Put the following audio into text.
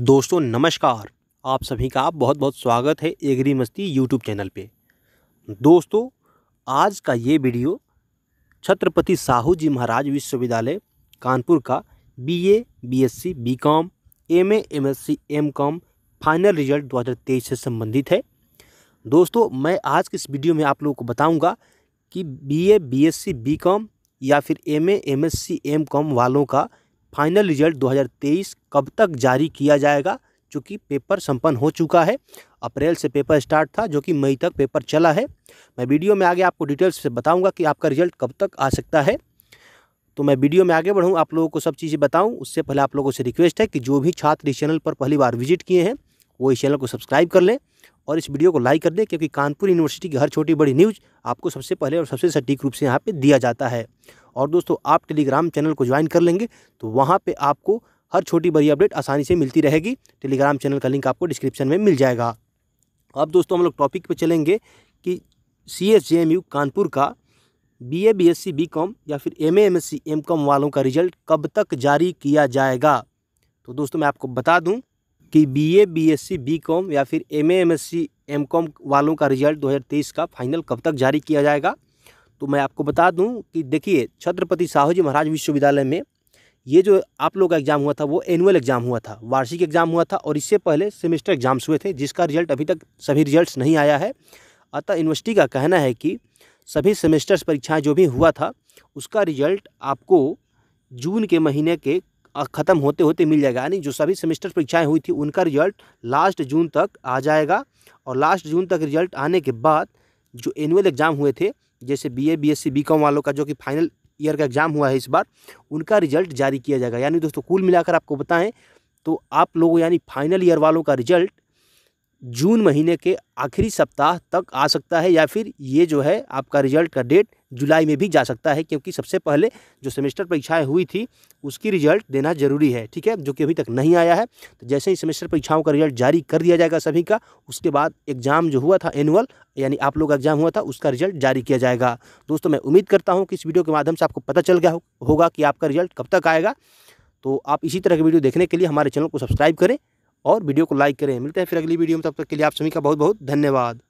दोस्तों नमस्कार आप सभी का बहुत बहुत स्वागत है एग्री मस्ती यूट्यूब चैनल पे दोस्तों आज का ये वीडियो छत्रपति साहू जी महाराज विश्वविद्यालय कानपुर का BA, BSc, BCom, MA, MSc, MCom final result 2023 से संबंधित है दोस्तों मैं आज के इस वीडियो में आप लोगों को बताऊंगा कि बीए, बीएससी, बीकॉम या फिर एम ए वालों का फाइनल रिजल्ट 2023 कब तक जारी किया जाएगा चूँकि पेपर संपन्न हो चुका है अप्रैल से पेपर स्टार्ट था जो कि मई तक पेपर चला है मैं वीडियो में आगे आपको डिटेल्स से बताऊंगा कि आपका रिजल्ट कब तक आ सकता है तो मैं वीडियो में आगे बढ़ूँ आप लोगों को सब चीज़ें बताऊँ उससे पहले आप लोगों से रिक्वेस्ट है कि जो भी छात्र इस चैनल पर पहली बार विजिट किए हैं वो इस चैनल को सब्सक्राइब कर लें और इस वीडियो को लाइक कर दें क्योंकि कानपुर यूनिवर्सिटी की हर छोटी बड़ी न्यूज़ आपको सबसे पहले और सबसे सटीक रूप से यहाँ पर दिया जाता है और दोस्तों आप टेलीग्राम चैनल को ज्वाइन कर लेंगे तो वहाँ पर आपको हर छोटी बड़ी अपडेट आसानी से मिलती रहेगी टेलीग्राम चैनल का लिंक आपको डिस्क्रिप्शन में मिल जाएगा अब दोस्तों हम लोग टॉपिक पर चलेंगे कि C S J M U Kanpur का B A B S C B com या फिर M A M S C M com वालों का रिजल्ट कब तक जारी किया जाएगा तो दोस्तों मैं आपको बता दूं कि B A B S C B com या फिर M A M S C M com वालों का रिजल्ट 2023 का फाइनल कब तक जारी किया जाएगा तो मैं आपको बता दूं कि देखिए छत्रपति साहू जी महाराज विश्वविद्यालय में ये जो आप लोग का एग्ज़ाम हुआ था वो एनुअल एग्ज़ाम हुआ था वार्षिक एग्ज़ाम हुआ था और इससे पहले सेमेस्टर एग्ज़ाम्स हुए थे जिसका रिजल्ट अभी तक सभी रिजल्ट्स नहीं आया है अतः यूनिवर्सिटी का कहना है कि सभी सेमेस्टर्स परीक्षाएं जो भी हुआ था उसका रिजल्ट आपको जून के महीने के ख़त्म होते होते मिल जाएगा यानी जो सभी सेमेस्टर परीक्षाएं हुई थी उनका रिजल्ट लास्ट जून तक आ जाएगा और लास्ट जून तक रिजल्ट आने के बाद जो एनुअल एग्ज़ाम हुए थे जैसे B A B S C B com वालों का जो कि फाइनल ईयर का एग्ज़ाम हुआ है इस बार उनका रिजल्ट जारी किया जाएगा यानी दोस्तों कुल मिलाकर आपको बताएं तो आप लोगों यानी फाइनल ईयर वालों का रिजल्ट जून महीने के आखिरी सप्ताह तक आ सकता है या फिर ये जो है आपका रिजल्ट का डेट जुलाई में भी जा सकता है क्योंकि सबसे पहले जो सेमेस्टर परीक्षाएं हुई थी उसकी रिजल्ट देना जरूरी है ठीक है जो कि अभी तक नहीं आया है तो जैसे ही सेमेस्टर परीक्षाओं का रिजल्ट जारी कर दिया जाएगा सभी का उसके बाद एग्जाम जो हुआ था एनुअल यानी आप लोग का एग्जाम हुआ था उसका रिजल्ट जारी किया जाएगा दोस्तों मैं उम्मीद करता हूँ कि इस वीडियो के माध्यम से आपको पता चल गया होगा कि आपका रिजल्ट कब तक आएगा तो आप इसी तरह की वीडियो देखने के लिए हमारे चैनल को सब्सक्राइब करें और वीडियो को लाइक करें मिलते हैं फिर अगली वीडियो में तब तक के लिए आप सभी का बहुत बहुत धन्यवाद